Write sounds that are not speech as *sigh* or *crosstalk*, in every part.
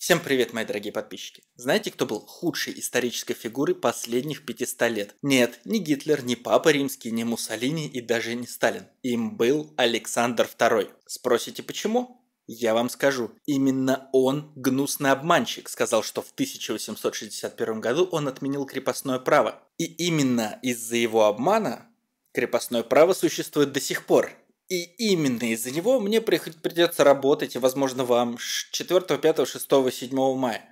Всем привет, мои дорогие подписчики. Знаете, кто был худшей исторической фигурой последних 500 лет? Нет, ни Гитлер, ни Папа Римский, ни Муссолини и даже не Сталин. Им был Александр II. Спросите, почему? Я вам скажу, именно он, гнусный обманщик, сказал, что в 1861 году он отменил крепостное право. И именно из-за его обмана крепостное право существует до сих пор, и именно из-за него мне придется работать, и, возможно, вам 4, 5, 6, 7 мая.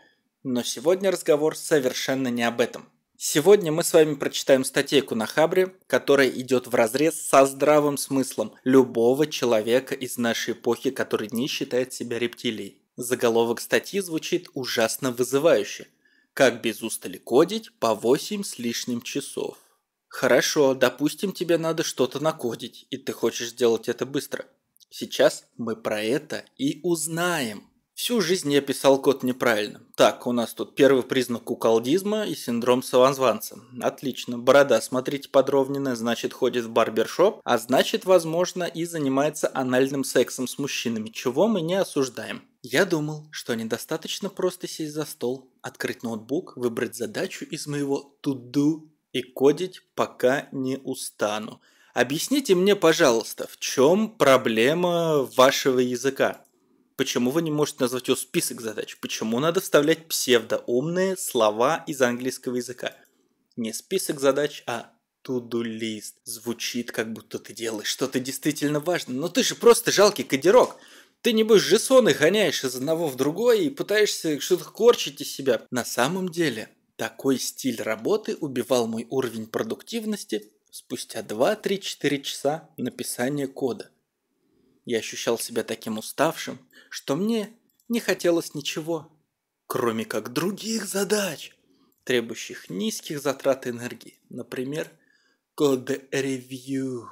Но сегодня разговор совершенно не об этом. Сегодня мы с вами прочитаем статейку на Хабре, которая идет в разрез со здравым смыслом любого человека из нашей эпохи, который не считает себя рептилией. Заголовок статьи звучит ужасно вызывающе. Как без устали кодить по 8 с лишним часов. Хорошо, допустим, тебе надо что-то накодить, и ты хочешь сделать это быстро. Сейчас мы про это и узнаем. Всю жизнь я писал код неправильно. Так, у нас тут первый признак куколдизма и синдром саванзванца. Отлично, борода, смотрите, подровненная, значит ходит в барбершоп, а значит, возможно, и занимается анальным сексом с мужчинами, чего мы не осуждаем. Я думал, что недостаточно просто сесть за стол, открыть ноутбук, выбрать задачу из моего to-do и кодить пока не устану. Объясните мне, пожалуйста, в чем проблема вашего языка? Почему вы не можете назвать его список задач? Почему надо вставлять псевдоумные слова из английского языка? Не список задач, а to-do list. Звучит, как будто ты делаешь что-то действительно важное, но ты же просто жалкий кодерок. Ты, небось, жесоны гоняешь из одного в другой и пытаешься что-то корчить из себя. На самом деле, такой стиль работы убивал мой уровень продуктивности спустя 2-3-4 часа написания кода. Я ощущал себя таким уставшим, что мне не хотелось ничего, кроме как других задач, требующих низких затрат энергии. Например, код-ревью.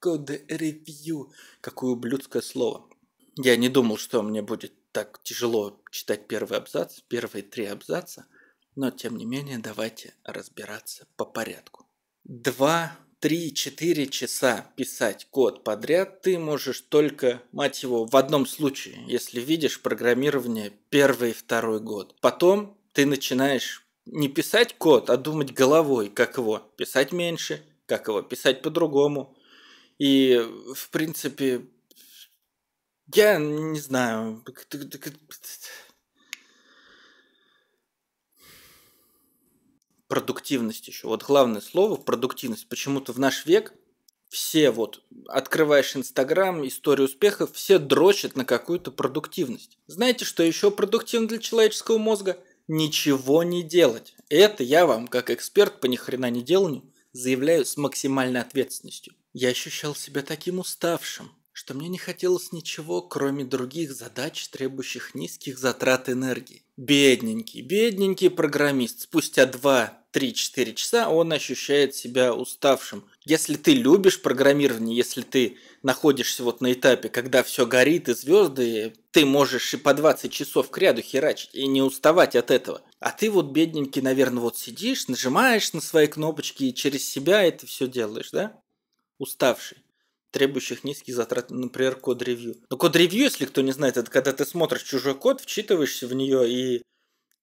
Код-ревью. Какое ублюдское слово. Я не думал, что мне будет так тяжело читать первый абзац, первые три абзаца – но, тем не менее, давайте разбираться по порядку. Два, три, четыре часа писать код подряд ты можешь только, мать его, в одном случае, если видишь программирование первый и второй год. Потом ты начинаешь не писать код, а думать головой, как его писать меньше, как его писать по-другому. И, в принципе, я не знаю, продуктивность еще. Вот главное слово – продуктивность. Почему-то в наш век все вот, открываешь Инстаграм, история успехов, все дрочат на какую-то продуктивность. Знаете, что еще продуктивно для человеческого мозга? Ничего не делать. Это я вам, как эксперт по нихрена не деланию, заявляю с максимальной ответственностью. Я ощущал себя таким уставшим, что мне не хотелось ничего, кроме других задач, требующих низких затрат энергии. Бедненький, бедненький программист. Спустя 2-3-4 часа он ощущает себя уставшим. Если ты любишь программирование, если ты находишься вот на этапе, когда все горит и звезды, ты можешь и по 20 часов к ряду херачить и не уставать от этого. А ты вот бедненький, наверное, вот сидишь, нажимаешь на свои кнопочки и через себя это все делаешь, да? Уставший требующих низких затрат, например, код-ревью. Но код-ревью, если кто не знает, это когда ты смотришь чужой код, вчитываешься в нее и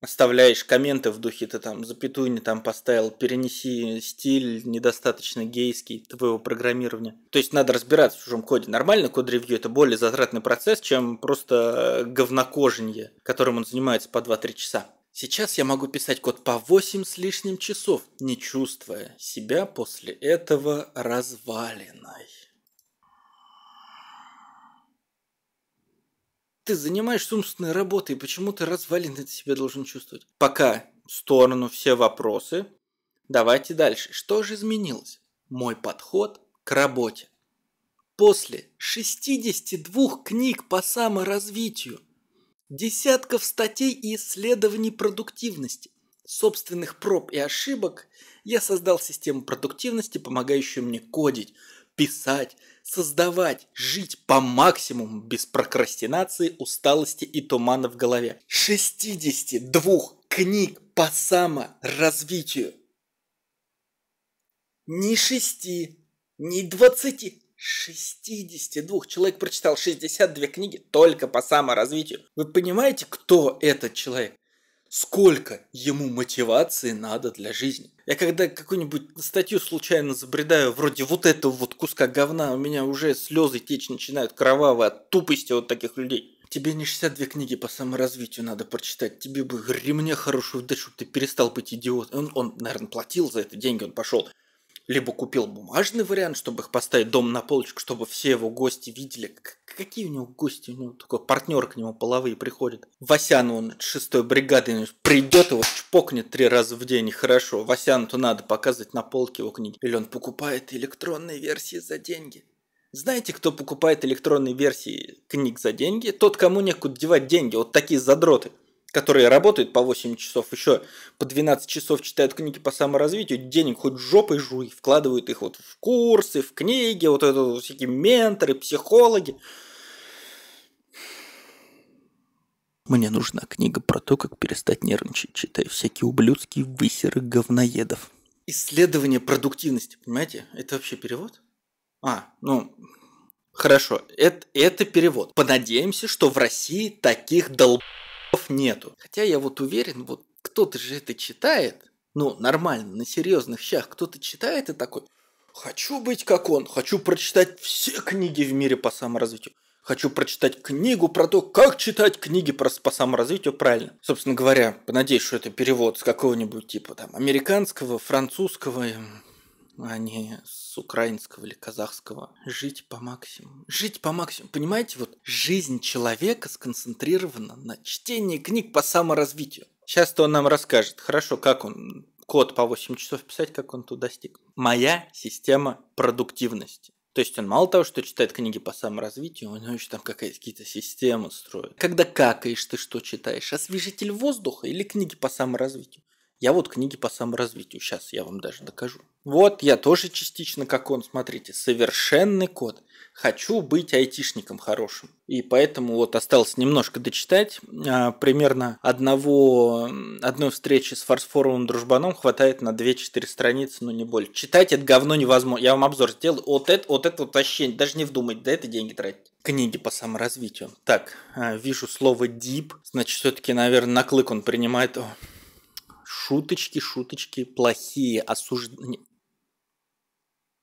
оставляешь комменты в духе, ты там запятую не там поставил, перенеси стиль недостаточно гейский твоего программирования. То есть надо разбираться в чужом коде. Нормально код-ревью – это более затратный процесс, чем просто говнокоженье, которым он занимается по 2-3 часа. Сейчас я могу писать код по 8 с лишним часов, не чувствуя себя после этого развалиной. Ты занимаешься умственной работой, почему ты развалин развалины себя должен чувствовать? Пока в сторону все вопросы. Давайте дальше. Что же изменилось? Мой подход к работе. После 62 книг по саморазвитию, десятков статей и исследований продуктивности, собственных проб и ошибок, я создал систему продуктивности, помогающую мне кодить – писать, создавать, жить по максимуму без прокрастинации, усталости и тумана в голове. 62 книг по саморазвитию. Не шести, не двадцати, 62 человек прочитал 62 книги только по саморазвитию. Вы понимаете, кто этот человек? сколько ему мотивации надо для жизни. Я когда какую-нибудь статью случайно забредаю, вроде вот этого вот куска говна, у меня уже слезы течь начинают кровавые от тупости вот таких людей. Тебе не 62 книги по саморазвитию надо прочитать, тебе бы ремня хорошую дать, чтобы ты перестал быть идиот. Он, он, наверное, платил за это деньги, он пошел либо купил бумажный вариант, чтобы их поставить дом на полочку, чтобы все его гости видели. Какие у него гости? У него такой партнер к нему половые приходит. Васян, он шестой бригады, ну, придет его чпокнет три раза в день, и хорошо. Васяну-то надо показывать на полке его книги. Или он покупает электронные версии за деньги. Знаете, кто покупает электронные версии книг за деньги? Тот, кому некуда девать деньги. Вот такие задроты которые работают по 8 часов, еще по 12 часов читают книги по саморазвитию, денег хоть жопой жуй, вкладывают их вот в курсы, в книги, вот это вот всякие менторы, психологи. Мне нужна книга про то, как перестать нервничать, читая всякие ублюдские высеры говноедов. Исследование продуктивности, понимаете? Это вообще перевод? А, ну, хорошо, это, это перевод. Понадеемся, что в России таких долб нету. Хотя я вот уверен, вот кто-то же это читает, ну, нормально, на серьезных щах кто-то читает и такой, хочу быть как он, хочу прочитать все книги в мире по саморазвитию. Хочу прочитать книгу про то, как читать книги про, по саморазвитию правильно. Собственно говоря, надеюсь, что это перевод с какого-нибудь типа там американского, французского, эм, а не с украинского или казахского. Жить по максимуму. Жить по максимуму. Понимаете, вот жизнь человека сконцентрирована на чтении книг по саморазвитию. Сейчас-то он нам расскажет, хорошо, как он код по 8 часов писать, как он тут достиг. Моя система продуктивности. То есть он мало того, что читает книги по саморазвитию, он еще там какие-то системы строит. Когда какаешь, ты что читаешь? Освежитель воздуха или книги по саморазвитию? Я вот книги по саморазвитию, сейчас я вам даже докажу. Вот я тоже частично как он, смотрите, совершенный код. Хочу быть айтишником хорошим. И поэтому вот осталось немножко дочитать. А, примерно одного, одной встречи с фарсфоровым дружбаном хватает на 2-4 страницы, но ну, не более. Читать это говно невозможно. Я вам обзор сделал. Вот это вот, это вот вообще даже не вдумать, да это деньги тратить. Книги по саморазвитию. Так, а, вижу слово deep. Значит, все-таки, наверное, на клык он принимает. О, шуточки, шуточки плохие, осуждение.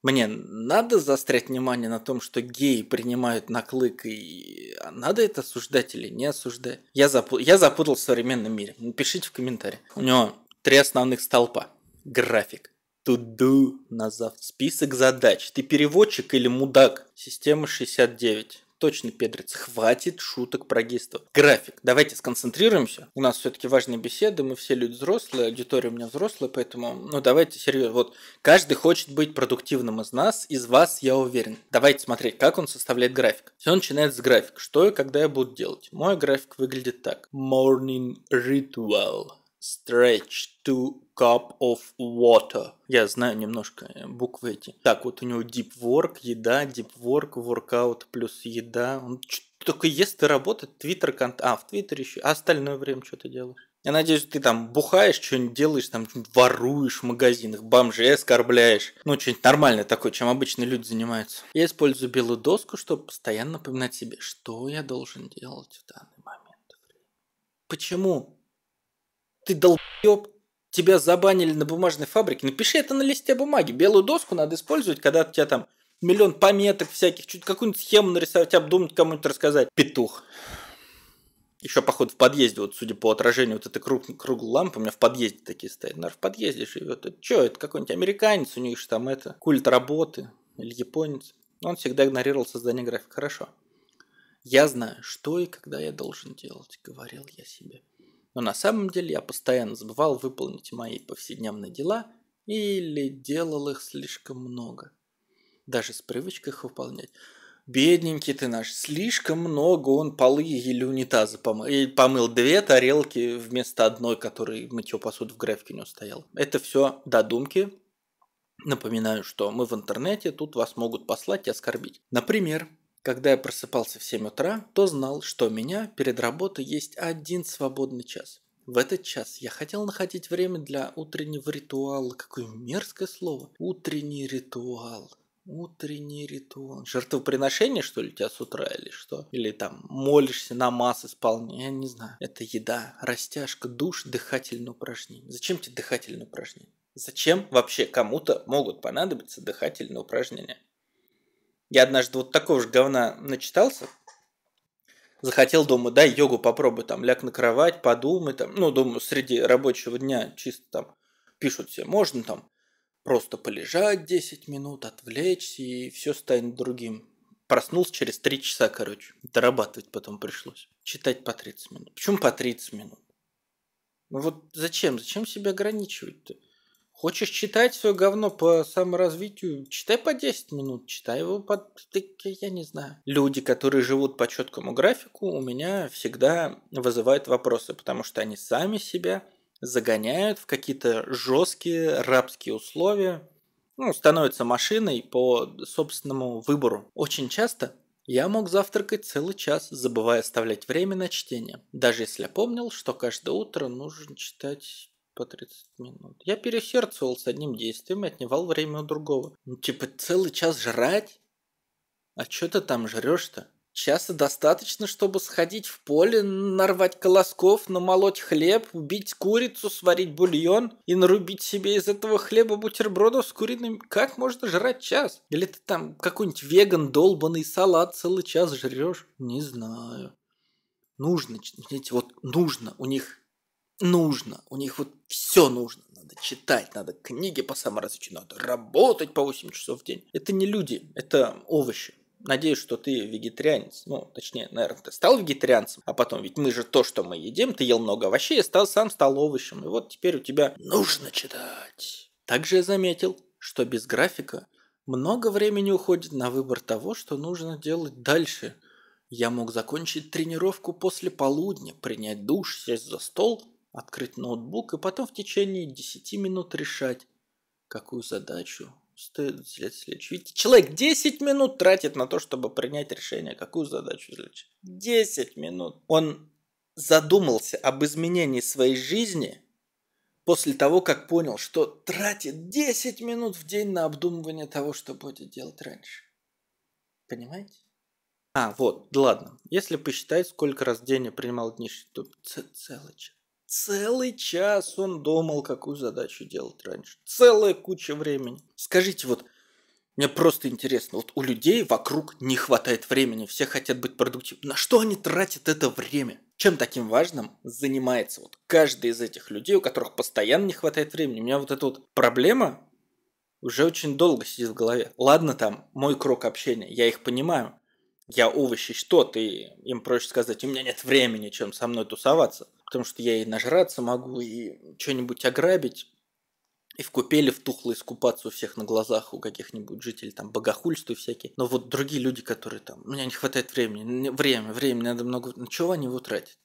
Мне надо заострять внимание на том, что геи принимают наклык. клык, и надо это осуждать или не осуждать? Я, запу... Я запутал в современном мире. Напишите в комментариях. У него три основных столпа. График. Туду на завтра. Список задач. Ты переводчик или мудак? Система 69 точно педрец. Хватит шуток про гистов. График. Давайте сконцентрируемся. У нас все-таки важные беседы, мы все люди взрослые, аудитория у меня взрослая, поэтому, ну, давайте серьезно. Вот, каждый хочет быть продуктивным из нас, из вас, я уверен. Давайте смотреть, как он составляет график. Все начинает с графика. Что и когда я буду делать? Мой график выглядит так. Morning Ritual. Stretch to cup of water. Я знаю немножко э, буквы эти. Так, вот у него deep work, еда, deep work, workout плюс еда. Он только ест и работает, твиттер конт... А, в твиттере еще. А остальное время что ты делаешь? Я надеюсь, ты там бухаешь, что-нибудь делаешь, там воруешь в магазинах, бомжей оскорбляешь. Ну, что-нибудь нормальное такое, чем обычно люди занимаются. Я использую белую доску, чтобы постоянно напоминать себе, что я должен делать в данный момент. Почему ты долбоеб, тебя забанили на бумажной фабрике, напиши это на листе бумаги. Белую доску надо использовать, когда у тебя там миллион пометок всяких, чуть какую-нибудь схему нарисовать, обдумать, кому-нибудь рассказать. Петух. Еще, походу, в подъезде, вот судя по отражению вот этой круг, круглой лампы, у меня в подъезде такие стоят. Наверное, в подъезде живет. Это что, это какой-нибудь американец, у них же там это, культ работы или японец. Он всегда игнорировал создание графика. Хорошо. Я знаю, что и когда я должен делать, говорил я себе но на самом деле я постоянно забывал выполнить мои повседневные дела или делал их слишком много. Даже с привычкой их выполнять. Бедненький ты наш, слишком много он полы или унитазы помыл. И помыл две тарелки вместо одной, которой мытье посуду в графике не устоял. Это все додумки. Напоминаю, что мы в интернете, тут вас могут послать и оскорбить. Например, когда я просыпался в 7 утра, то знал, что у меня перед работой есть один свободный час. В этот час я хотел находить время для утреннего ритуала. Какое мерзкое слово. Утренний ритуал. Утренний ритуал. Жертвоприношение, что ли, у тебя с утра или что? Или там молишься, намаз исполняешь, я не знаю. Это еда, растяжка, душ, дыхательное упражнение. Зачем тебе дыхательное упражнение? Зачем вообще кому-то могут понадобиться дыхательные упражнения? Я однажды вот такого же говна начитался, захотел, думаю, да йогу попробую, там, ляг на кровать, подумай, там, ну, думаю, среди рабочего дня чисто там пишут все, можно там просто полежать 10 минут, отвлечься, и все станет другим. Проснулся через 3 часа, короче. Дорабатывать потом пришлось. Читать по 30 минут. Почему по 30 минут? Ну вот зачем? Зачем себя ограничивать-то? Хочешь читать свое говно по саморазвитию? Читай по 10 минут, читай его по... Я не знаю. Люди, которые живут по четкому графику, у меня всегда вызывают вопросы, потому что они сами себя загоняют в какие-то жесткие рабские условия, ну, становятся машиной по собственному выбору. Очень часто я мог завтракать целый час, забывая оставлять время на чтение, даже если я помнил, что каждое утро нужно читать по 30 минут. Я перехерцовал с одним действием и отнимал время у другого. Ну, типа, целый час жрать? А что ты там жрешь-то? Часа достаточно, чтобы сходить в поле, нарвать колосков, намолоть хлеб, убить курицу, сварить бульон и нарубить себе из этого хлеба бутербродов с куриным. Как можно жрать час? Или ты там какой-нибудь веган долбанный салат целый час жрешь? Не знаю. Нужно, знаете, вот нужно. У них нужно. У них вот все нужно. Надо читать, надо книги по саморазвитию, надо работать по 8 часов в день. Это не люди, это овощи. Надеюсь, что ты вегетарианец. Ну, точнее, наверное, ты стал вегетарианцем, а потом, ведь мы же то, что мы едим, ты ел много овощей, а стал, сам стал овощем. И вот теперь у тебя нужно читать. Также я заметил, что без графика много времени уходит на выбор того, что нужно делать дальше. Я мог закончить тренировку после полудня, принять душ, сесть за стол открыть ноутбук и потом в течение 10 минут решать, какую задачу стоит взять следующую. Видите, человек 10 минут тратит на то, чтобы принять решение, какую задачу взять. 10 минут. Он задумался об изменении своей жизни после того, как понял, что тратит 10 минут в день на обдумывание того, что будет делать раньше. Понимаете? А, вот, ладно. Если посчитать, сколько раз в день я принимал дни, то целый час. Целый час он думал, какую задачу делать раньше. Целая куча времени. Скажите, вот мне просто интересно, вот у людей вокруг не хватает времени, все хотят быть продуктивными. На что они тратят это время? Чем таким важным занимается вот каждый из этих людей, у которых постоянно не хватает времени? У меня вот эта вот проблема уже очень долго сидит в голове. Ладно там, мой круг общения, я их понимаю. Я овощи, что то Им проще сказать, у меня нет времени, чем со мной тусоваться потому что я и нажраться могу, и что-нибудь ограбить, и в купели в втухло искупаться у всех на глазах, у каких-нибудь жителей, там, богохульства всякие. Но вот другие люди, которые там, у меня не хватает времени, время, время, надо много... На чего они его тратят?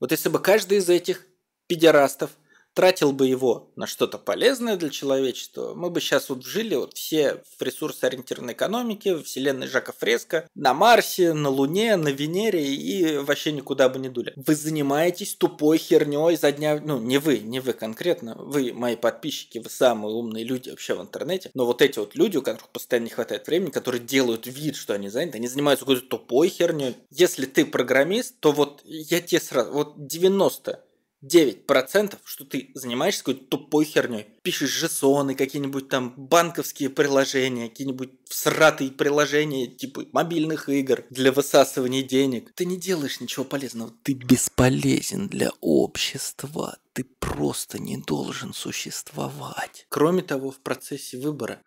Вот если бы каждый из этих педерастов – тратил бы его на что-то полезное для человечества, мы бы сейчас вот жили вот все в ресурсоориентированной экономике, в вселенной Жака Фреска на Марсе, на Луне, на Венере и вообще никуда бы не дули. Вы занимаетесь тупой херней за дня... Ну, не вы, не вы конкретно, вы мои подписчики, вы самые умные люди вообще в интернете, но вот эти вот люди, у которых постоянно не хватает времени, которые делают вид, что они заняты, они занимаются какой-то тупой херней. Если ты программист, то вот я тебе сразу... Вот 90 9%, что ты занимаешься какой-то тупой херней. Пишешь жесоны, какие-нибудь там банковские приложения, какие-нибудь всратые приложения, типа мобильных игр для высасывания денег. Ты не делаешь ничего полезного. Ты бесполезен для общества. Ты просто не должен существовать. Кроме того, в процессе выбора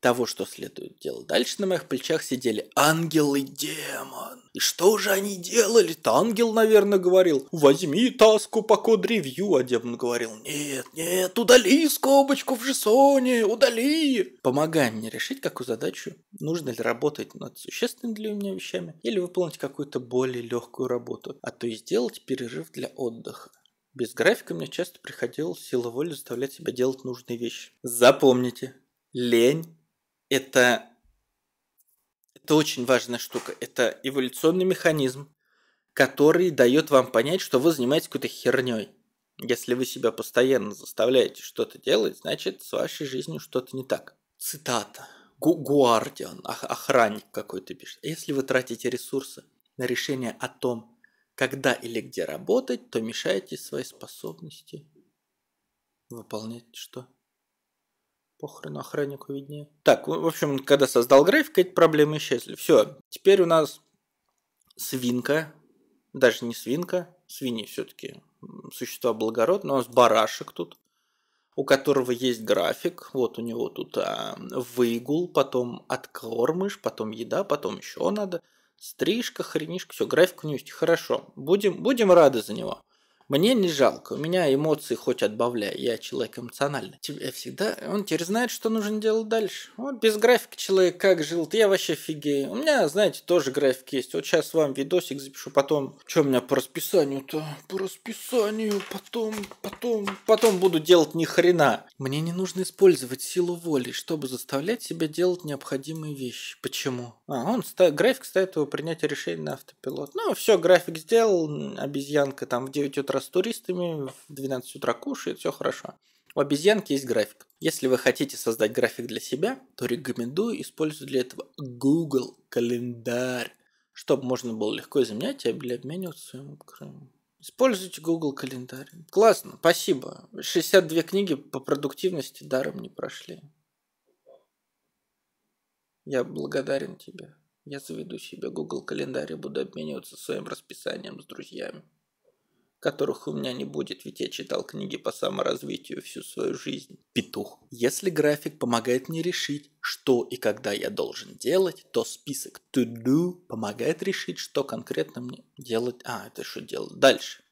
того, что следует делать. Дальше на моих плечах сидели ангел и демон. И что же они делали-то? Ангел, наверное, говорил, возьми таску по код-ревью, а демон говорил, нет, нет, удали скобочку в жесоне, удали. Помогай мне решить, какую задачу, нужно ли работать над существенными для меня вещами, или выполнить какую-то более легкую работу, а то и сделать перерыв для отдыха. Без графика мне часто приходилось силой воли заставлять себя делать нужные вещи. Запомните, лень это, это очень важная штука. Это эволюционный механизм, который дает вам понять, что вы занимаетесь какой-то херней. Если вы себя постоянно заставляете что-то делать, значит, с вашей жизнью что-то не так. Цитата. Гуардиан, охранник какой-то пишет. Если вы тратите ресурсы на решение о том, когда или где работать, то мешаете своей способности выполнять что? Похрен охраннику виднее. Так, в общем, когда создал график, эти проблемы исчезли. Все, теперь у нас свинка, даже не свинка, свиньи все-таки существа благородные, у нас барашек тут, у которого есть график, вот у него тут а, выгул, потом откормыш, потом еда, потом еще надо, стрижка, хренишка, все, график у него есть, хорошо, будем, будем рады за него. Мне не жалко, у меня эмоции хоть отбавляй, я человек эмоциональный. Тебе всегда, он теперь знает, что нужно делать дальше. Вот без графика человек как жил, ты я вообще офигею. У меня, знаете, тоже график есть. Вот сейчас вам видосик запишу, потом, что у меня по расписанию-то? По расписанию, потом, потом, потом буду делать ни хрена. Мне не нужно использовать силу воли, чтобы заставлять себя делать необходимые вещи. Почему? А, он ста... график ставит его принятие решения на автопилот. Ну, все, график сделал, обезьянка там в 9 утра утра с туристами, в 12 утра кушает, все хорошо. У обезьянки есть график. Если вы хотите создать график для себя, то рекомендую использовать для этого Google календарь, чтобы можно было легко изменять и обмениваться своим крымом. Используйте Google календарь. Классно, спасибо. 62 книги по продуктивности даром не прошли. Я благодарен тебе. Я заведу себе Google календарь и буду обмениваться своим расписанием с друзьями которых у меня не будет, ведь я читал книги по саморазвитию всю свою жизнь. Петух. Если график помогает мне решить, что и когда я должен делать, то список to do помогает решить, что конкретно мне делать. А, это что делать дальше.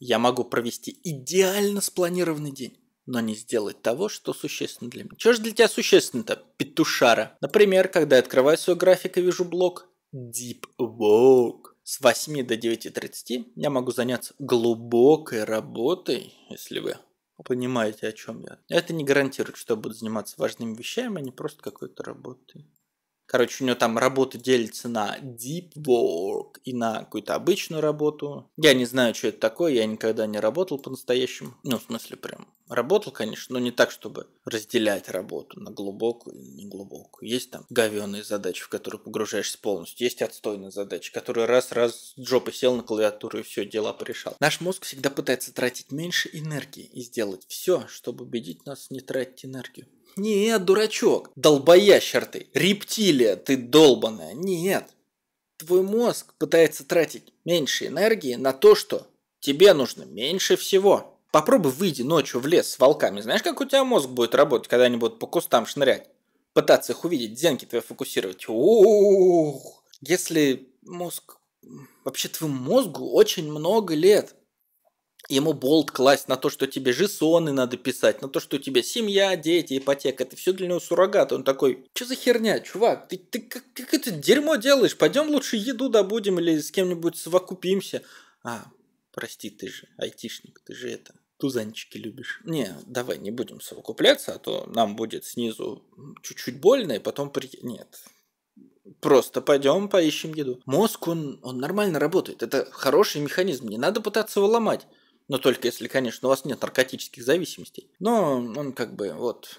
Я могу провести идеально спланированный день но не сделать того, что существенно для меня. Что же для тебя существенно-то, петушара? Например, когда я открываю свой график и вижу блок Deep work с 8 до 9.30 я могу заняться глубокой работой, если вы понимаете, о чем я. Это не гарантирует, что я буду заниматься важными вещами, а не просто какой-то работой. Короче, у него там работа делится на deep work и на какую-то обычную работу. Я не знаю, что это такое, я никогда не работал по-настоящему. Ну, в смысле, прям работал, конечно, но не так, чтобы разделять работу на глубокую и неглубокую. Есть там говёные задачи, в которые погружаешься полностью. Есть отстойные задачи, которые раз-раз джопы сел на клавиатуру и все дела порешал. Наш мозг всегда пытается тратить меньше энергии и сделать все, чтобы убедить нас не тратить энергию. Нет, дурачок, долбоящер ты, рептилия ты долбаная, нет. Твой мозг пытается тратить меньше энергии на то, что тебе нужно меньше всего. Попробуй выйди ночью в лес с волками. Знаешь, как у тебя мозг будет работать, когда они будут по кустам шнырять? Пытаться их увидеть, зенки твои фокусировать. Ух, если мозг... Вообще твоему мозгу очень много лет ему болт класть на то, что тебе соны надо писать, на то, что у тебя семья, дети, ипотека. Это все для него суррогат. Он такой, что за херня, чувак? Ты, ты как, как это дерьмо делаешь? Пойдем лучше еду добудем или с кем-нибудь совокупимся. А, прости, ты же айтишник, ты же это, тузанчики любишь. Не, давай не будем совокупляться, а то нам будет снизу чуть-чуть больно, и потом при... Нет, просто пойдем поищем еду. Мозг, он, он нормально работает. Это хороший механизм. Не надо пытаться его ломать. Но только если, конечно, у вас нет наркотических зависимостей. Но он как бы вот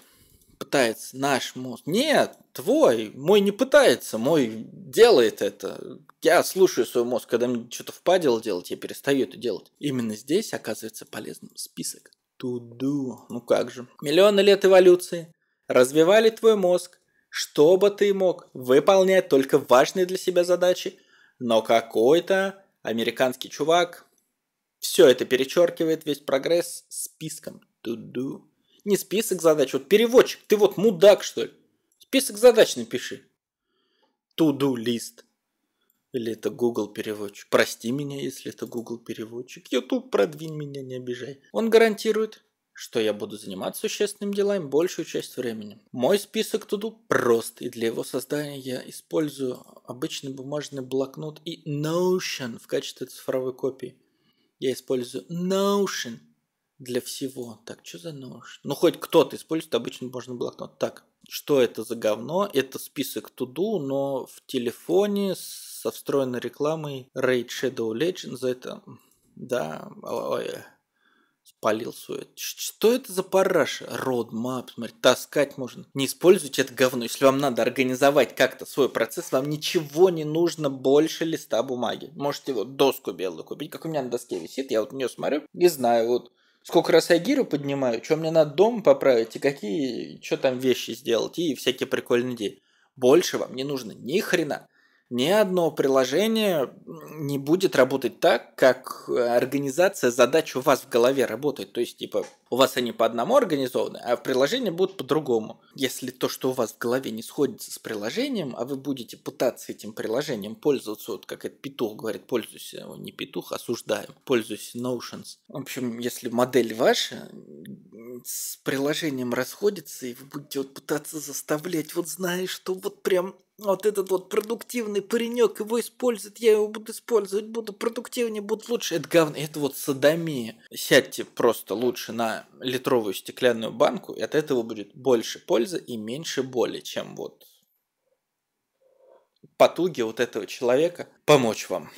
пытается, наш мозг. Нет, твой, мой не пытается, мой делает это. Я слушаю свой мозг, когда мне что-то впадело делать, я перестаю это делать. Именно здесь оказывается полезным список. Туду. Ну как же. Миллионы лет эволюции развивали твой мозг, чтобы ты мог выполнять только важные для себя задачи, но какой-то американский чувак все это перечеркивает весь прогресс списком. To-do. Не список задач, вот переводчик, ты вот мудак что ли? Список задач напиши. To-do лист. Или это Google переводчик. Прости меня, если это Google переводчик. YouTube, продвинь меня, не обижай. Он гарантирует, что я буду заниматься существенным делами большую часть времени. Мой список туду прост, и для его создания я использую обычный бумажный блокнот и Notion в качестве цифровой копии. Я использую Notion для всего. Так, что за Notion? Ну, хоть кто-то использует, обычно можно блокнот. Так, что это за говно? Это список туду, но в телефоне со встроенной рекламой Raid Shadow Legends. За это, да, ой, спалил все Что это за параша? Roadmap, смотри, таскать можно. Не используйте это говно. Если вам надо организовать как-то свой процесс, вам ничего не нужно больше листа бумаги. Можете вот доску белую купить, как у меня на доске висит, я вот на нее смотрю и знаю вот сколько раз я гирю поднимаю, что мне надо дом поправить и какие, что там вещи сделать и всякие прикольные идеи. Больше вам не нужно ни хрена ни одно приложение не будет работать так, как э, организация задач у вас в голове работает. То есть, типа, у вас они по одному организованы, а приложение будет по-другому. Если то, что у вас в голове не сходится с приложением, а вы будете пытаться этим приложением пользоваться, вот как этот петух говорит, пользуйся, Ой, не петух, а осуждаем, пользуйся Notions. В общем, если модель ваша с приложением расходится, и вы будете вот пытаться заставлять, вот знаешь, что вот прям вот этот вот продуктивный паренек его использует, я его буду использовать, буду продуктивнее, буду лучше. Это говно, это вот садомия. Сядьте просто лучше на литровую стеклянную банку, и от этого будет больше пользы и меньше боли, чем вот потуги вот этого человека помочь вам.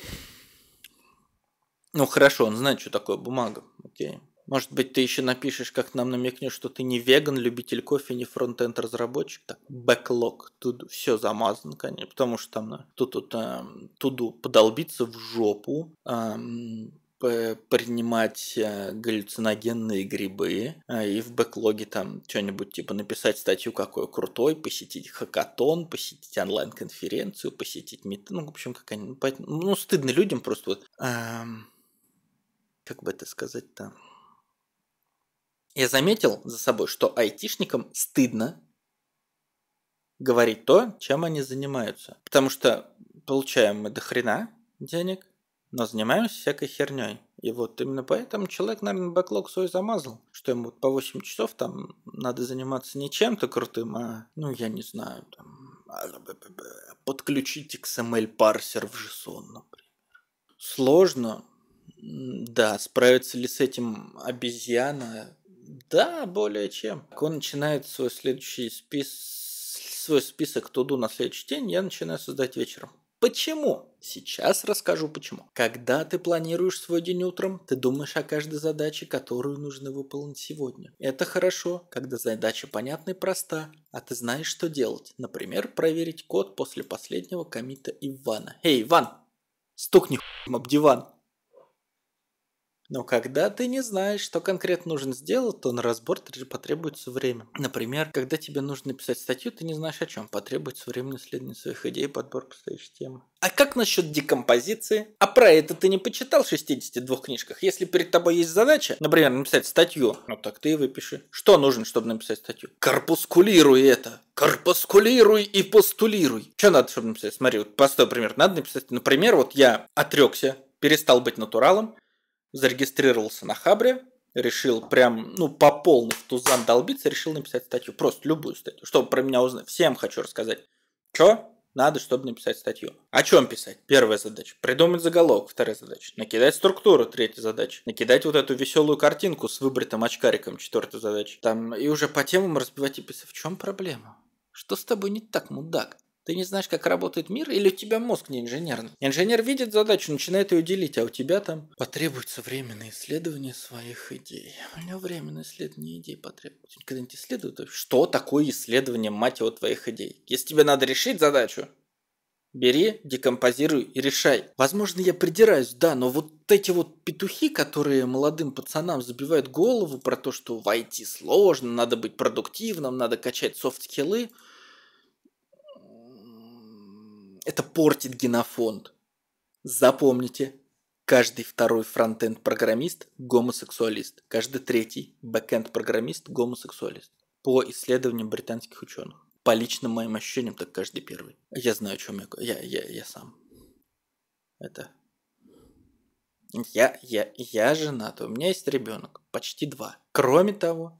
Ну хорошо, он знает, что такое бумага, окей. Может быть, ты еще напишешь, как нам намекнешь, что ты не веган, любитель кофе, не фронтенд разработчик. Так, бэклог. Тут все замазано, конечно, потому что там э, тут, тут, э, туду подолбиться в жопу, эм, принимать э, галлюциногенные грибы и в бэклоге там что-нибудь типа написать статью какой крутой, посетить хакатон, посетить онлайн-конференцию, посетить мит... Ну, в общем, какая-нибудь... Ну, стыдно людям просто вот... Эм... Как бы это сказать-то... Я заметил за собой, что айтишникам стыдно говорить то, чем они занимаются. Потому что получаем мы до хрена денег, но занимаемся всякой херней. И вот именно поэтому человек, наверное, бэклог свой замазал, что ему по 8 часов там надо заниматься не чем-то крутым, а, ну, я не знаю, там, подключить XML-парсер эм в JSON, например. Сложно, да, справиться ли с этим обезьяна, да, более чем. Он начинает свой следующий список, свой список туду на следующий день, я начинаю создать вечером. Почему? Сейчас расскажу почему. Когда ты планируешь свой день утром, ты думаешь о каждой задаче, которую нужно выполнить сегодня. Это хорошо, когда задача понятна и проста, а ты знаешь, что делать. Например, проверить код после последнего комита Ивана. Эй, Иван! Стукни х**м об диван! Но когда ты не знаешь, что конкретно нужно сделать, то на разбор потребуется время. Например, когда тебе нужно написать статью, ты не знаешь о чем. Потребуется время исследования своих идей, подбор предстоящей темы. А как насчет декомпозиции? А про это ты не почитал в 62 книжках? Если перед тобой есть задача, например, написать статью, ну так ты и выпиши. Что нужно, чтобы написать статью? Корпускулируй это. Корпускулируй и постулируй. Что надо, чтобы написать? Смотри, вот простой пример. Надо написать, например, вот я отрекся, перестал быть натуралом, зарегистрировался на Хабре, решил прям, ну, по полной в тузан долбиться, решил написать статью. Просто любую статью, чтобы про меня узнать. Всем хочу рассказать. Чё надо, чтобы написать статью? О чем писать? Первая задача. Придумать заголовок. Вторая задача. Накидать структуру. Третья задача. Накидать вот эту веселую картинку с выбритым очкариком. Четвертая задача. Там и уже по темам разбивать и писать. В чем проблема? Что с тобой не так, мудак? Ты не знаешь, как работает мир, или у тебя мозг не инженерный? Инженер видит задачу, начинает ее делить, а у тебя там потребуется время на исследование своих идей. У меня время на исследование идей потребуется. Когда-нибудь исследуют, что такое исследование, мать его, твоих идей? Если тебе надо решить задачу, Бери, декомпозируй и решай. Возможно, я придираюсь, да, но вот эти вот петухи, которые молодым пацанам забивают голову про то, что войти сложно, надо быть продуктивным, надо качать софт-скиллы – это портит генофонд. Запомните, каждый второй фронтенд-программист – гомосексуалист, каждый третий бэкенд-программист – гомосексуалист. По исследованиям британских ученых. По личным моим ощущениям, так каждый первый. Я знаю, о чем я... Я, я, я сам. Это... Я, я, я женат, у меня есть ребенок, почти два. Кроме того,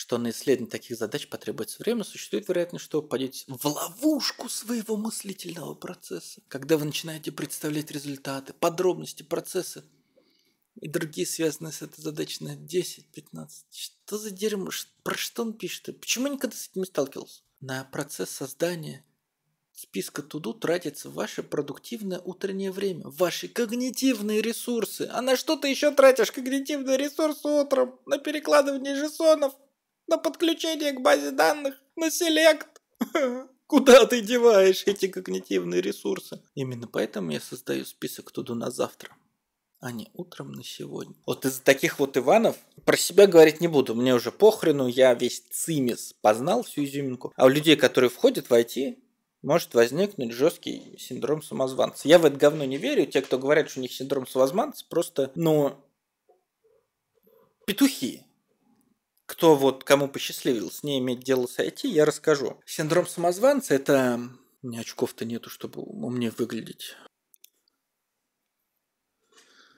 что на исследование таких задач потребуется время, существует вероятность, что вы попадете в ловушку своего мыслительного процесса, когда вы начинаете представлять результаты, подробности, процессы и другие связанные с этой задачей на 10-15. Что за дерьмо? Про что он пишет? Почему я никогда с этим не сталкивался? На процесс создания списка туду тратится ваше продуктивное утреннее время, ваши когнитивные ресурсы. А на что ты еще тратишь когнитивные ресурсы утром? На перекладывание жесонов? на подключение к базе данных, на селект. *laughs* Куда ты деваешь эти когнитивные ресурсы? Именно поэтому я создаю список туду на завтра а не утром на сегодня. Вот из таких вот Иванов про себя говорить не буду. Мне уже похрену, я весь цимис познал всю изюминку. А у людей, которые входят в IT, может возникнуть жесткий синдром самозванца. Я в это говно не верю. Те, кто говорят, что у них синдром самозванца, просто, ну, петухи кто вот кому посчастливилось не иметь дело с IT, я расскажу. Синдром самозванца – это... У меня очков-то нету, чтобы умнее выглядеть.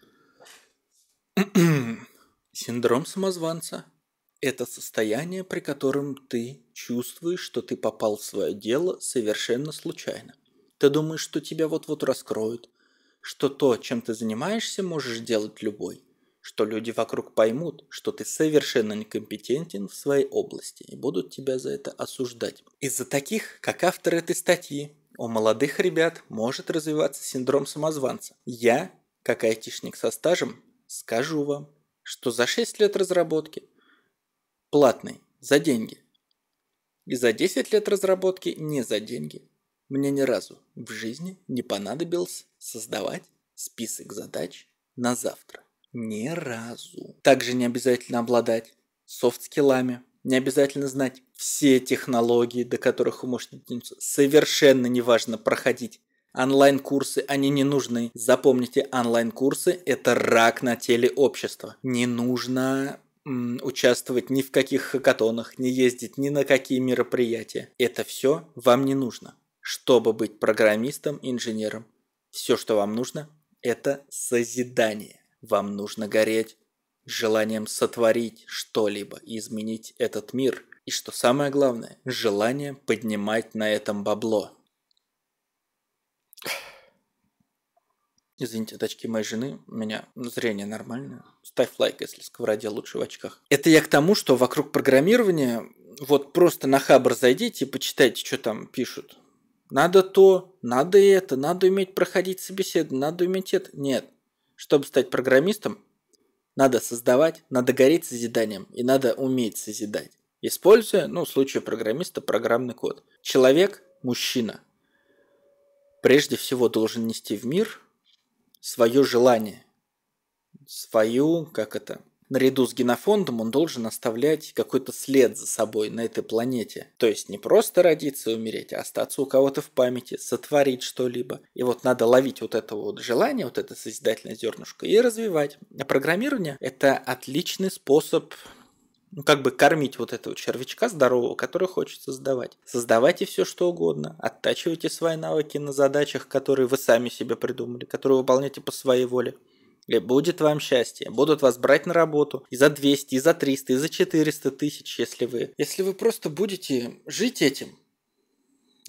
*clears throat* Синдром самозванца – это состояние, при котором ты чувствуешь, что ты попал в свое дело совершенно случайно. Ты думаешь, что тебя вот-вот раскроют, что то, чем ты занимаешься, можешь делать любой – что люди вокруг поймут, что ты совершенно некомпетентен в своей области и будут тебя за это осуждать. Из-за таких, как автор этой статьи, у молодых ребят может развиваться синдром самозванца. Я, как айтишник со стажем, скажу вам, что за 6 лет разработки платный за деньги, и за 10 лет разработки не за деньги, мне ни разу в жизни не понадобилось создавать список задач на завтра. Ни разу. Также не обязательно обладать софт-скиллами, не обязательно знать все технологии, до которых вы можете дотянуться. Совершенно неважно проходить Онлайн-курсы, они не нужны. Запомните, онлайн-курсы – это рак на теле общества. Не нужно участвовать ни в каких хакатонах, не ездить ни на какие мероприятия. Это все вам не нужно. Чтобы быть программистом, инженером, все, что вам нужно, это созидание. Вам нужно гореть желанием сотворить что-либо изменить этот мир. И что самое главное, желание поднимать на этом бабло. Извините, это очки моей жены, у меня зрение нормальное. Ставь лайк, если сковороде лучше в очках. Это я к тому, что вокруг программирования, вот просто на хабр зайдите и почитайте, что там пишут. Надо то, надо это, надо уметь проходить собеседование, надо уметь это. Нет, чтобы стать программистом, надо создавать, надо гореть созиданием и надо уметь созидать, используя, ну, в случае программиста, программный код. Человек, мужчина, прежде всего должен нести в мир свое желание, свою, как это, наряду с генофондом он должен оставлять какой-то след за собой на этой планете. То есть не просто родиться и умереть, а остаться у кого-то в памяти, сотворить что-либо. И вот надо ловить вот это вот желание, вот это созидательное зернышко и развивать. А программирование – это отличный способ ну, как бы кормить вот этого червячка здорового, который хочет создавать. Создавайте все, что угодно, оттачивайте свои навыки на задачах, которые вы сами себе придумали, которые выполняете по своей воле. И э, будет вам счастье. Будут вас брать на работу и за 200, и за 300, и за 400 тысяч, если вы... Если вы просто будете жить этим,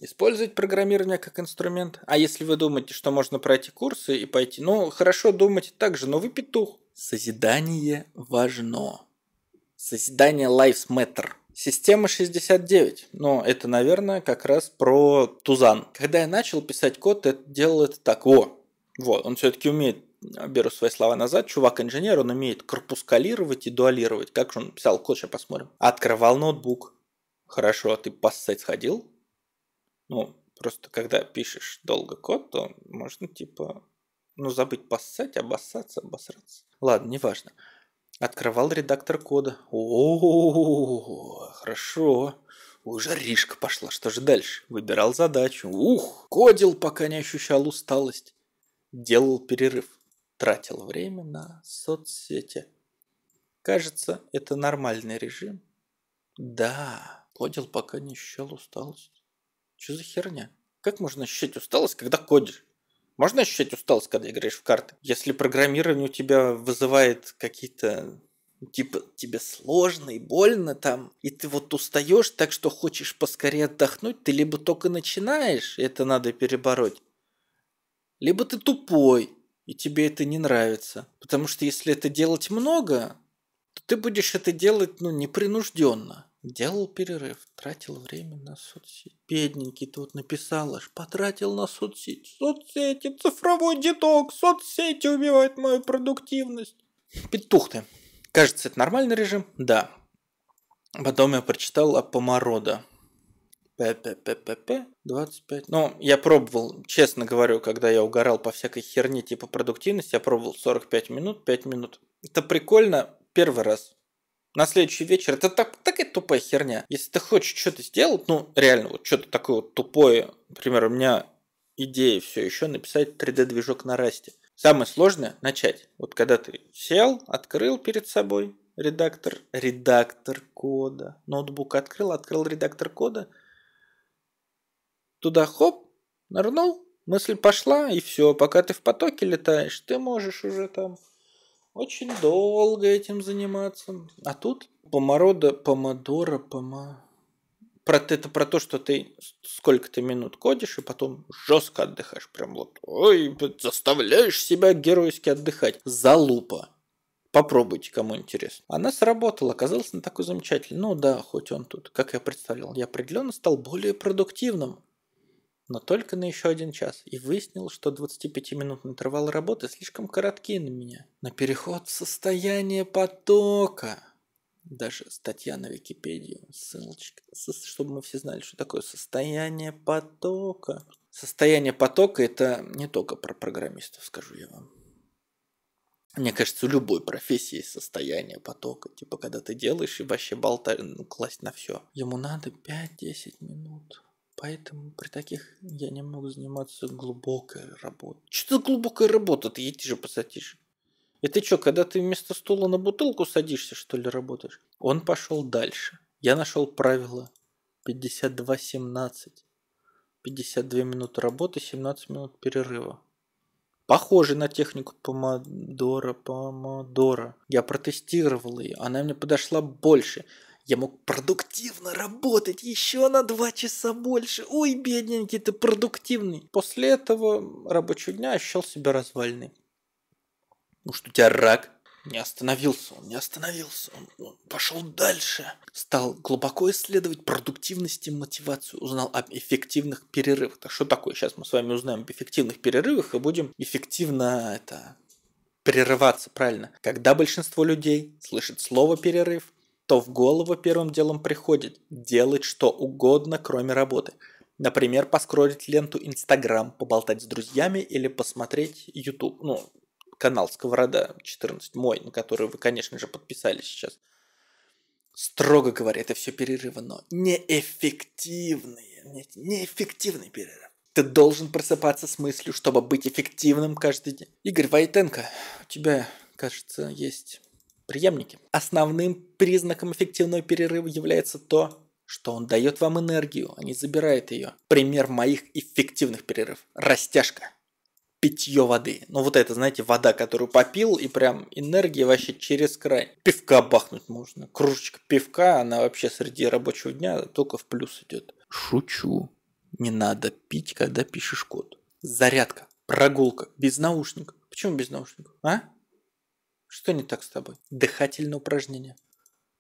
использовать программирование как инструмент. А если вы думаете, что можно пройти курсы и пойти... Ну, хорошо думать так же, но вы петух. Созидание важно. Созидание lives matter. Система 69. Ну, это, наверное, как раз про Тузан. Когда я начал писать код, это делал это так. О, вот, он все-таки умеет беру свои слова назад, чувак-инженер, он умеет корпускалировать и дуалировать. Как же он писал код, сейчас посмотрим. Открывал ноутбук. Хорошо, а ты поссать сходил? Ну, просто когда пишешь долго код, то можно типа, ну, забыть поссать, обоссаться, обосраться. Ладно, неважно. Открывал редактор кода. О, хорошо. Уже жаришка пошла, что же дальше? Выбирал задачу. Ух, кодил, пока не ощущал усталость. Делал перерыв тратил время на соцсети. Кажется, это нормальный режим. Да, кодил, пока не ощущал усталость. Что за херня? Как можно ощущать усталость, когда кодишь? Можно ощущать усталость, когда играешь в карты? Если программирование у тебя вызывает какие-то типа тебе сложно и больно там, и ты вот устаешь так, что хочешь поскорее отдохнуть, ты либо только начинаешь, это надо перебороть, либо ты тупой, и тебе это не нравится. Потому что если это делать много, то ты будешь это делать ну, непринужденно. Делал перерыв, тратил время на соцсети. Бедненький тут написал аж, потратил на соцсети. Соцсети, цифровой деток, соцсети убивают мою продуктивность. Петух ты. Кажется, это нормальный режим? Да. Потом я прочитал о поморода. ПППП 25. Ну, я пробовал, честно говорю, когда я угорал по всякой херне типа продуктивности, я пробовал 45 минут, 5 минут. Это прикольно первый раз. На следующий вечер это так, такая тупая херня. Если ты хочешь что-то сделать, ну, реально, вот что-то такое вот тупое, например, у меня идея все еще написать 3D-движок на расте. Самое сложное – начать. Вот когда ты сел, открыл перед собой редактор, редактор кода, ноутбук открыл, открыл редактор кода – Туда хоп, нырнул, мысль пошла, и все. Пока ты в потоке летаешь, ты можешь уже там очень долго этим заниматься. А тут поморода, помодора, пома... Про, это про то, что ты сколько-то минут кодишь, и потом жестко отдыхаешь. Прям вот, ой, заставляешь себя геройски отдыхать. Залупа. Попробуйте, кому интересно. Она сработала, оказалась на такой замечательный. Ну да, хоть он тут, как я представлял, я определенно стал более продуктивным но только на еще один час, и выяснил, что 25-минутный интервал работы слишком короткий на меня. На переход в состояние потока. Даже статья на Википедию, ссылочка, чтобы мы все знали, что такое состояние потока. Состояние потока – это не только про программистов, скажу я вам. Мне кажется, у любой профессии есть состояние потока. Типа, когда ты делаешь и вообще болтаешь, ну, класть на все. Ему надо 5-10 минут. Поэтому при таких я не могу заниматься глубокой работой. Что за глубокая работа? Ты едешь же посадишь. И ты что, когда ты вместо стула на бутылку садишься, что ли, работаешь? Он пошел дальше. Я нашел правило 52-17. 52 минуты работы, 17 минут перерыва. Похоже на технику помодора, помодора. Я протестировал ее, она мне подошла больше я мог продуктивно работать еще на два часа больше. Ой, бедненький, ты продуктивный. После этого рабочего дня ощущал себя развальный. Может, ну у тебя рак? Не остановился он, не остановился. Он, он ну, пошел дальше. Стал глубоко исследовать продуктивность и мотивацию. Узнал об эффективных перерывах. Так что такое? Сейчас мы с вами узнаем об эффективных перерывах и будем эффективно это прерываться, правильно? Когда большинство людей слышит слово «перерыв», то в голову первым делом приходит делать что угодно, кроме работы. Например, поскролить ленту Инстаграм, поболтать с друзьями или посмотреть YouTube. Ну, канал Сковорода 14, мой, на который вы, конечно же, подписались сейчас. Строго говоря, это все перерывы, но неэффективные. Нет, неэффективный перерыв. Ты должен просыпаться с мыслью, чтобы быть эффективным каждый день. Игорь Войтенко, у тебя, кажется, есть преемники. Основным признаком эффективного перерыва является то, что он дает вам энергию, а не забирает ее. Пример моих эффективных перерывов. Растяжка. Питье воды. Ну вот это, знаете, вода, которую попил, и прям энергия вообще через край. Пивка бахнуть можно. Кружечка пивка, она вообще среди рабочего дня только в плюс идет. Шучу. Не надо пить, когда пишешь код. Зарядка, прогулка, без наушников. Почему без наушников? А? Что не так с тобой? Дыхательное упражнение.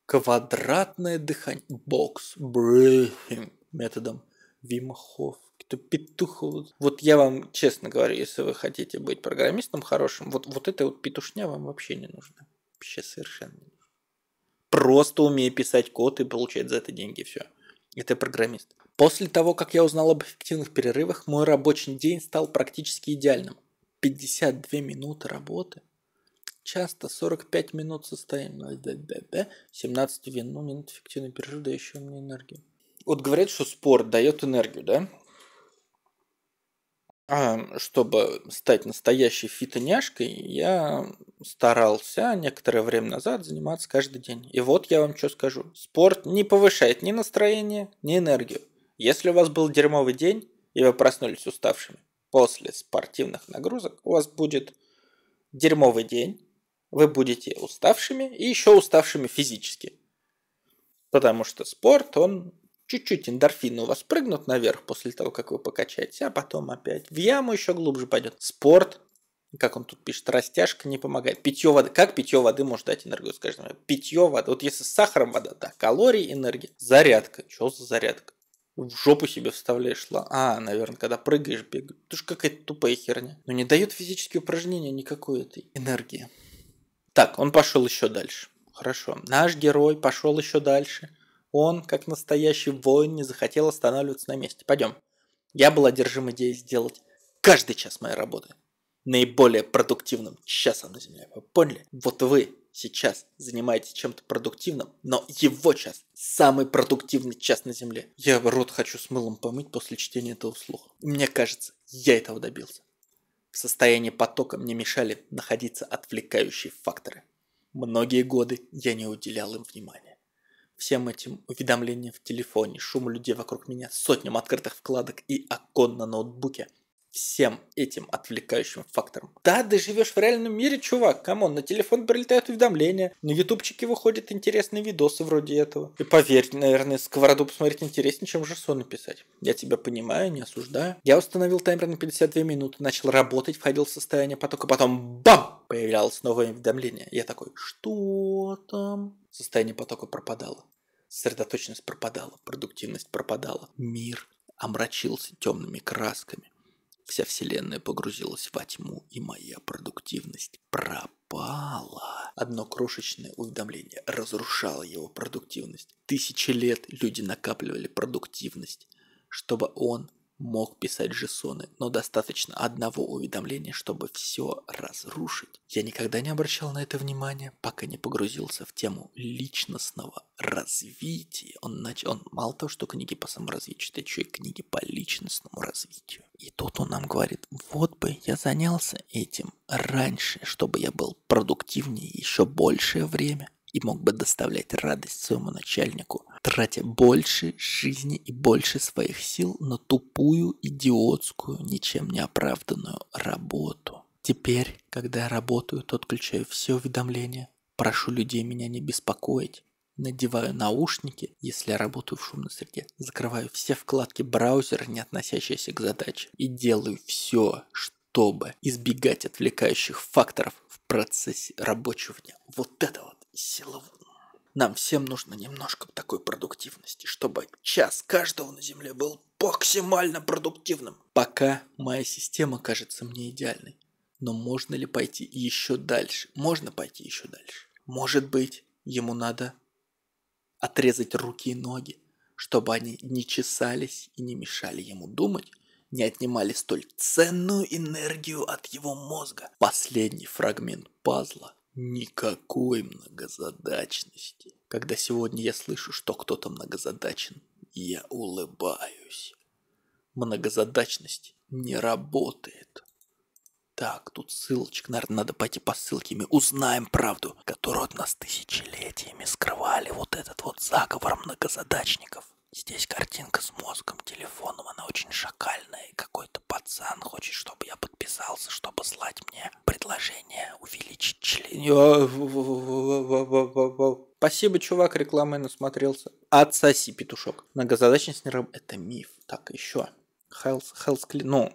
Квадратное дыхание. Бокс. Брифинг. Методом Вимахов, Кто петухов. Вот я вам честно говорю, если вы хотите быть программистом хорошим, вот, вот эта вот петушня вам вообще не нужна. Вообще совершенно не нужна. Просто умей писать код и получать за это деньги. Все. Это программист. После того, как я узнал об эффективных перерывах, мой рабочий день стал практически идеальным. 52 минуты работы – часто 45 минут состояния, 17 ну минут эффективно перерыв, еще мне энергию. Вот говорят, что спорт дает энергию, да? А чтобы стать настоящей фитоняшкой, я старался некоторое время назад заниматься каждый день. И вот я вам что скажу. Спорт не повышает ни настроение, ни энергию. Если у вас был дерьмовый день, и вы проснулись уставшими, после спортивных нагрузок у вас будет дерьмовый день, вы будете уставшими и еще уставшими физически. Потому что спорт, он чуть-чуть эндорфины у вас прыгнут наверх после того, как вы покачаетесь, а потом опять в яму еще глубже пойдет. Спорт, как он тут пишет, растяжка не помогает. Питье воды. Как питье воды может дать энергию? Скажем, питье воды. Вот если с сахаром вода, да, калории, энергия. Зарядка. Что за зарядка? В жопу себе вставляешь ла. А, наверное, когда прыгаешь, бегаешь. Это же какая-то тупая херня. Но не дает физические упражнения никакой этой энергии. Так, он пошел еще дальше. Хорошо. Наш герой пошел еще дальше. Он, как настоящий воин, не захотел останавливаться на месте. Пойдем. Я был одержим идеей сделать каждый час моей работы наиболее продуктивным часом на Земле. Вы поняли? Вот вы сейчас занимаетесь чем-то продуктивным, но его час – самый продуктивный час на Земле. Я рот хочу с мылом помыть после чтения этого вслух. Мне кажется, я этого добился. В состоянии потока мне мешали находиться отвлекающие факторы. Многие годы я не уделял им внимания. Всем этим уведомлениям в телефоне, шуму людей вокруг меня, сотням открытых вкладок и окон на ноутбуке – всем этим отвлекающим фактором. Да, ты живешь в реальном мире, чувак, камон, на телефон прилетают уведомления, на ютубчике выходят интересные видосы вроде этого. И поверь, наверное, сковороду посмотреть интереснее, чем уже сон написать. Я тебя понимаю, не осуждаю. Я установил таймер на 52 минуты, начал работать, входил в состояние потока, потом бам! Появлялось новое уведомление. Я такой, что там? Состояние потока пропадало. Сосредоточенность пропадала, продуктивность пропадала, мир омрачился темными красками. Вся вселенная погрузилась во тьму, и моя продуктивность пропала. Одно крошечное уведомление разрушало его продуктивность. Тысячи лет люди накапливали продуктивность, чтобы он мог писать жесоны, но достаточно одного уведомления, чтобы все разрушить. Я никогда не обращал на это внимания, пока не погрузился в тему личностного развития. Он, начал, он мало того, что книги по саморазвитию, это еще и книги по личностному развитию. Вот он нам говорит, вот бы я занялся этим раньше, чтобы я был продуктивнее еще большее время и мог бы доставлять радость своему начальнику, тратя больше жизни и больше своих сил на тупую, идиотскую, ничем не оправданную работу. Теперь, когда я работаю, то отключаю все уведомления. Прошу людей меня не беспокоить надеваю наушники, если я работаю в шумной среде, закрываю все вкладки браузера, не относящиеся к задаче, и делаю все, чтобы избегать отвлекающих факторов в процессе рабочего дня. Вот это вот сила. Нам всем нужно немножко такой продуктивности, чтобы час каждого на Земле был максимально продуктивным. Пока моя система кажется мне идеальной. Но можно ли пойти еще дальше? Можно пойти еще дальше. Может быть, ему надо отрезать руки и ноги, чтобы они не чесались и не мешали ему думать, не отнимали столь ценную энергию от его мозга. Последний фрагмент пазла никакой многозадачности. Когда сегодня я слышу, что кто-то многозадачен, я улыбаюсь. Многозадачность не работает. Так, тут ссылочек, наверное, надо пойти по ссылке. Мы узнаем правду, которую от нас тысячелетиями скрывали. Вот этот вот заговор многозадачников. Здесь картинка с мозгом, телефоном, она очень шакальная. И какой-то пацан хочет, чтобы я подписался, чтобы слать мне предложение увеличить член. Спасибо, чувак, рекламой насмотрелся. Отсоси, петушок. Многозадачность не работает. Это миф. Так, еще. Хелс, Хелс, ну,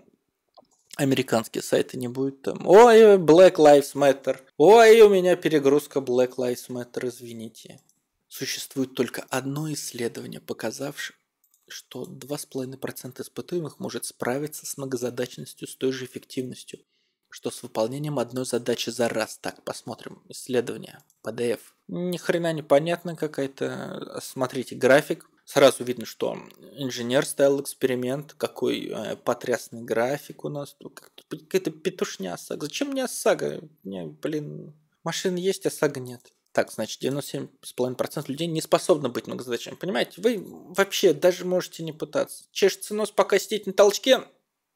американские сайты не будет там. Ой, Black Lives Matter. Ой, у меня перегрузка Black Lives Matter, извините. Существует только одно исследование, показавшее, что 2,5% испытуемых может справиться с многозадачностью с той же эффективностью, что с выполнением одной задачи за раз. Так, посмотрим. Исследование. PDF. Ни хрена непонятно какая-то. Смотрите, график. Сразу видно, что инженер ставил эксперимент, какой э, потрясный график у нас. Какая-то петушня ОСАГО. Зачем мне ОСАГО? Мне, блин, машин есть, ОСАГО а нет. Так, значит, 97,5% людей не способны быть многозадачными. Понимаете, вы вообще даже можете не пытаться. Чешется нос, пока сидите на толчке,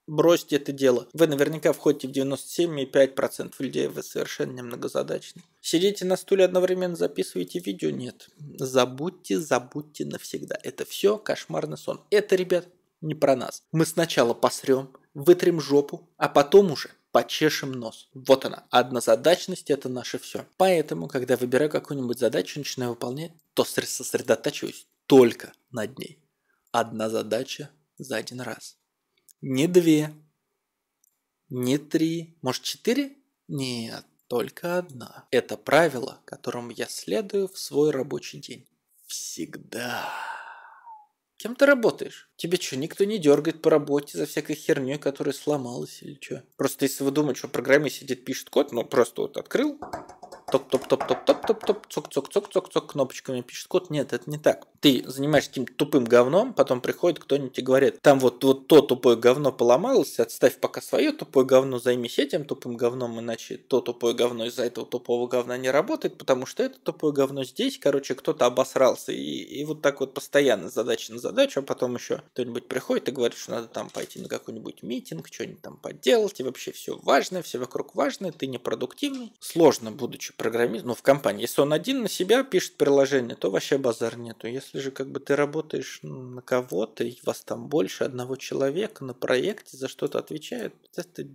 бросьте это дело. Вы наверняка входите в 97,5% людей, вы совершенно немногозадачны. Сидите на стуле одновременно, записываете видео? Нет. Забудьте, забудьте навсегда. Это все кошмарный сон. Это, ребят, не про нас. Мы сначала посрем, вытрем жопу, а потом уже почешем нос. Вот она, однозадачность – это наше все. Поэтому, когда выбираю какую-нибудь задачу, начинаю выполнять, то сосредотачиваюсь только над ней. Одна задача за один раз. Не две. Не три. Может, четыре? Нет, только одна. Это правило, которому я следую в свой рабочий день. Всегда. Кем ты работаешь? Тебе что, никто не дергает по работе за всякой херней, которая сломалась или что? Просто если вы думаете, что в программе сидит, пишет код, ну просто вот открыл, топ-топ-топ-топ-топ-топ-топ, цок-цок-цок-цок-цок кнопочками пишет код. Нет, это не так ты занимаешься каким-то тупым говном, потом приходит кто-нибудь и говорит, там вот, вот то тупое говно поломалось, отставь пока свое тупое говно, займись этим тупым говном, иначе то тупое говно из-за этого тупого говна не работает, потому что это тупое говно здесь, короче, кто-то обосрался, и, и вот так вот постоянно задача на задачу, а потом еще кто-нибудь приходит и говорит, что надо там пойти на какой-нибудь митинг, что-нибудь там поделать, и вообще все важное, все вокруг важное, ты непродуктивный. Сложно, будучи программистом, ну, в компании, если он один на себя пишет приложение, то вообще базар нету, если если же как бы ты работаешь ну, на кого-то, и вас там больше одного человека на проекте за что-то отвечает, это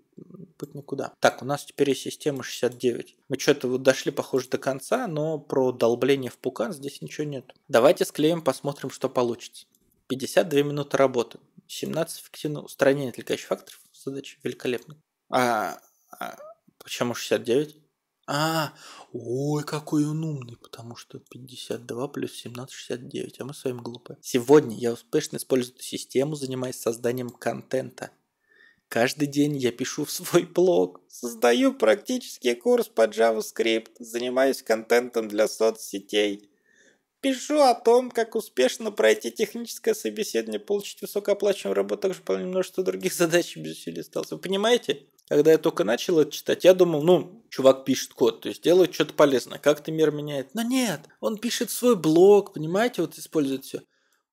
путь никуда. Так, у нас теперь есть система 69. Мы что-то вот дошли, похоже, до конца, но про долбление в пукан здесь ничего нет. Давайте склеим, посмотрим, что получится. 52 минуты работы, 17 эффективно устранение отвлекающих факторов. Задача великолепная. А, а почему 69? А, ой, какой он умный, потому что 52 плюс 17, 69, а мы с вами глупы. Сегодня я успешно использую эту систему, занимаясь созданием контента. Каждый день я пишу в свой блог, создаю практический курс по JavaScript, занимаюсь контентом для соцсетей. Пишу о том, как успешно пройти техническое собеседование, получить высокооплачиваемую работу, а также выполнить множество других *laughs* задач без усилий остался. Вы понимаете? Когда я только начал это читать, я думал, ну, чувак пишет код, то есть делает что-то полезное, как-то мир меняет. Но нет, он пишет свой блог, понимаете, вот использует все.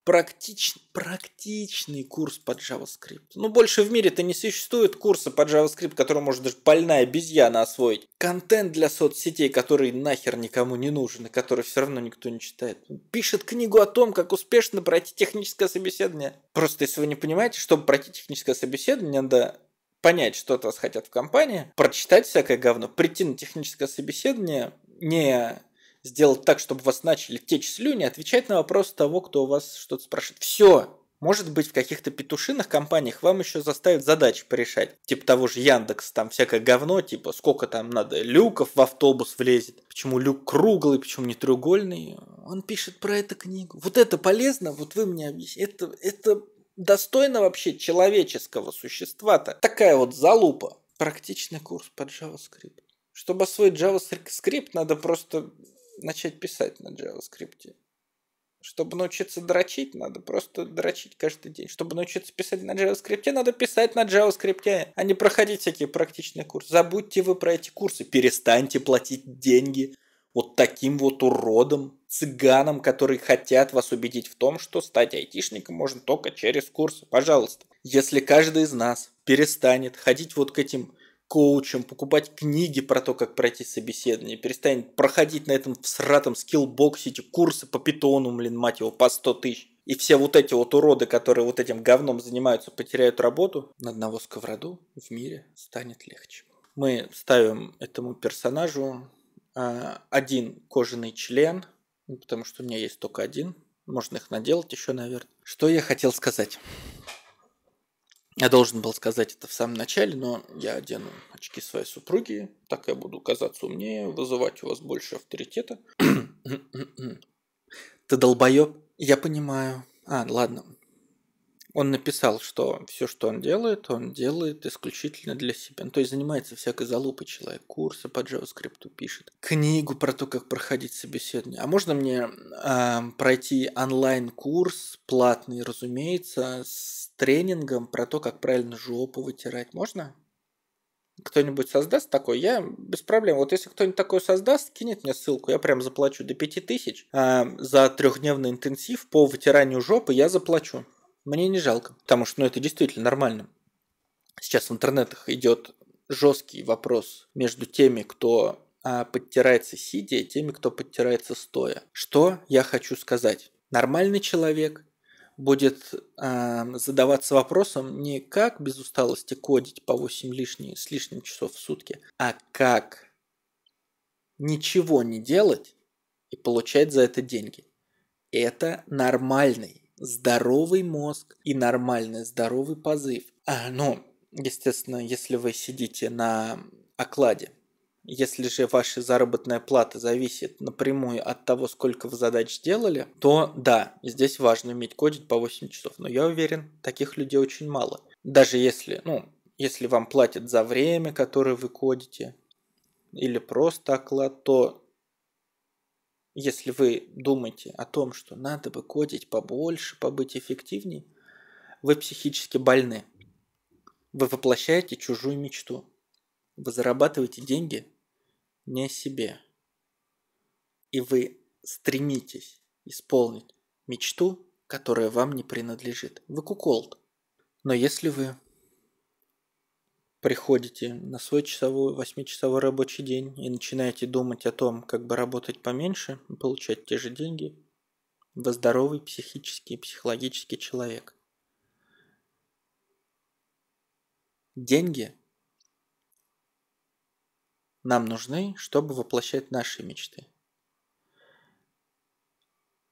Практичный, практичный курс по JavaScript. Ну, больше в мире-то не существует курса по JavaScript, который может даже больная обезьяна освоить. Контент для соцсетей, который нахер никому не нужен, и который все равно никто не читает. Пишет книгу о том, как успешно пройти техническое собеседование. Просто если вы не понимаете, чтобы пройти техническое собеседование, надо понять, что от вас хотят в компании, прочитать всякое говно, прийти на техническое собеседование, не сделать так, чтобы вас начали течь слюни, отвечать на вопрос того, кто у вас что-то спрашивает. Все, может быть, в каких-то петушиных компаниях вам еще заставят задачи порешать. Типа того же Яндекс, там всякое говно, типа сколько там надо люков в автобус влезет, почему люк круглый, почему не треугольный. Он пишет про эту книгу. Вот это полезно, вот вы мне объясните. Это, это достойна вообще человеческого существа-то? Такая вот залупа. Практичный курс по JavaScript. Чтобы освоить JavaScript, надо просто начать писать на JavaScript. Чтобы научиться дрочить, надо просто дрочить каждый день. Чтобы научиться писать на JavaScript, надо писать на JavaScript, а не проходить всякие практичные курсы. Забудьте вы про эти курсы, перестаньте платить деньги вот таким вот уродом цыганам, которые хотят вас убедить в том, что стать айтишником можно только через курсы. Пожалуйста. Если каждый из нас перестанет ходить вот к этим коучам, покупать книги про то, как пройти собеседование, перестанет проходить на этом всратом скиллбоксе эти курсы по питону, блин, мать его, по 100 тысяч. И все вот эти вот уроды, которые вот этим говном занимаются, потеряют работу, на одного сковороду в мире станет легче. Мы ставим этому персонажу э, один кожаный член – ну, потому что у меня есть только один. Можно их наделать еще, наверное. Что я хотел сказать? Я должен был сказать это в самом начале, но я одену очки своей супруги. Так я буду казаться умнее, вызывать у вас больше авторитета. *clears throat* Ты долбоеб? Я понимаю. А, ладно. Он написал, что все, что он делает, он делает исключительно для себя. Ну, то есть занимается всякой залупой человек. Курсы по JavaScript пишет. Книгу про то, как проходить собеседование. А можно мне э, пройти онлайн-курс, платный, разумеется, с тренингом про то, как правильно жопу вытирать? Можно? кто-нибудь создаст такой, я без проблем. Вот если кто-нибудь такой создаст, кинет мне ссылку, я прям заплачу до 5000 а эм, за трехдневный интенсив по вытиранию жопы, я заплачу. Мне не жалко, потому что ну, это действительно нормально. Сейчас в интернетах идет жесткий вопрос между теми, кто а, подтирается сидя, и теми, кто подтирается стоя. Что я хочу сказать? Нормальный человек будет э, задаваться вопросом не как без усталости кодить по 8 лишних, с лишним часов в сутки, а как ничего не делать и получать за это деньги. Это нормальный здоровый мозг и нормальный здоровый позыв. А, ну, естественно, если вы сидите на окладе, если же ваша заработная плата зависит напрямую от того, сколько вы задач сделали, то да, здесь важно уметь кодить по 8 часов. Но я уверен, таких людей очень мало. Даже если, ну, если вам платят за время, которое вы кодите, или просто оклад, то если вы думаете о том, что надо бы кодить побольше, побыть эффективней, вы психически больны. Вы воплощаете чужую мечту. Вы зарабатываете деньги не себе. И вы стремитесь исполнить мечту, которая вам не принадлежит. Вы куколд. Но если вы приходите на свой часовой, 8 рабочий день и начинаете думать о том, как бы работать поменьше, получать те же деньги, вы здоровый психический и психологический человек. Деньги нам нужны, чтобы воплощать наши мечты.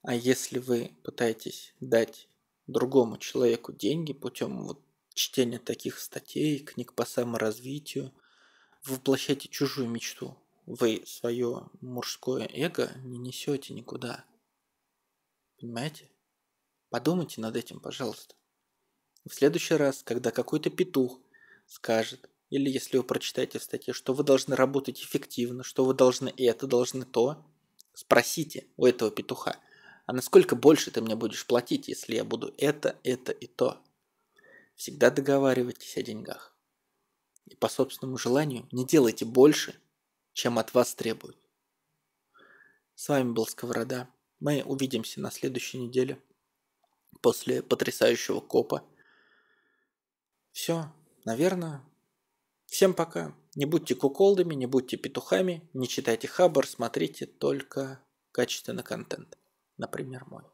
А если вы пытаетесь дать другому человеку деньги путем вот чтение таких статей, книг по саморазвитию, воплощайте чужую мечту. Вы свое мужское эго не несете никуда. Понимаете? Подумайте над этим, пожалуйста. В следующий раз, когда какой-то петух скажет, или если вы прочитаете в статье, что вы должны работать эффективно, что вы должны это, должны то, спросите у этого петуха, а насколько больше ты мне будешь платить, если я буду это, это и то? Всегда договаривайтесь о деньгах. И по собственному желанию не делайте больше, чем от вас требуют. С вами был Сковорода. Мы увидимся на следующей неделе после потрясающего копа. Все, наверное. Всем пока. Не будьте куколдами, не будьте петухами, не читайте хабар, смотрите только качественный контент. Например, мой.